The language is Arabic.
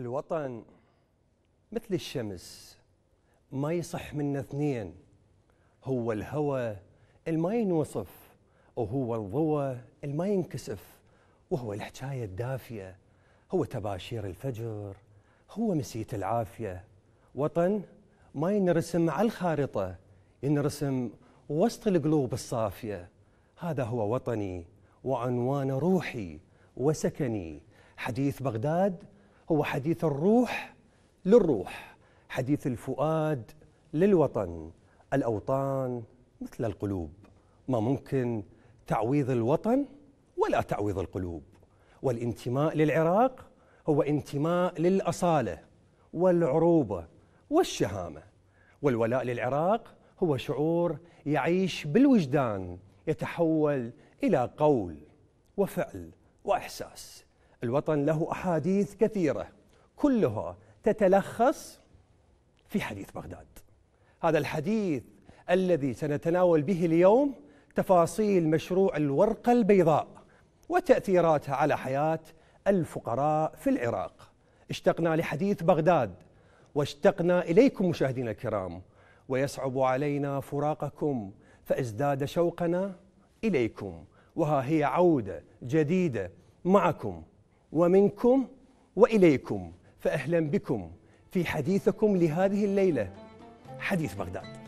الوطن مثل الشمس ما يصح منه اثنين هو الهوى الما ينوصف وهو الضوى الما ينكسف وهو الحكاية الدافية هو تباشير الفجر هو مسية العافية وطن ما ينرسم على الخارطة ينرسم وسط القلوب الصافية هذا هو وطني وعنوان روحي وسكني حديث بغداد هو حديث الروح للروح حديث الفؤاد للوطن الأوطان مثل القلوب ما ممكن تعويض الوطن ولا تعويض القلوب والانتماء للعراق هو انتماء للأصالة والعروبة والشهامة والولاء للعراق هو شعور يعيش بالوجدان يتحول إلى قول وفعل وإحساس الوطن له احاديث كثيره كلها تتلخص في حديث بغداد هذا الحديث الذي سنتناول به اليوم تفاصيل مشروع الورقه البيضاء وتاثيراتها على حياه الفقراء في العراق اشتقنا لحديث بغداد واشتقنا اليكم مشاهدينا الكرام ويصعب علينا فراقكم فازداد شوقنا اليكم وها هي عوده جديده معكم ومنكم واليكم فاهلا بكم في حديثكم لهذه الليله حديث بغداد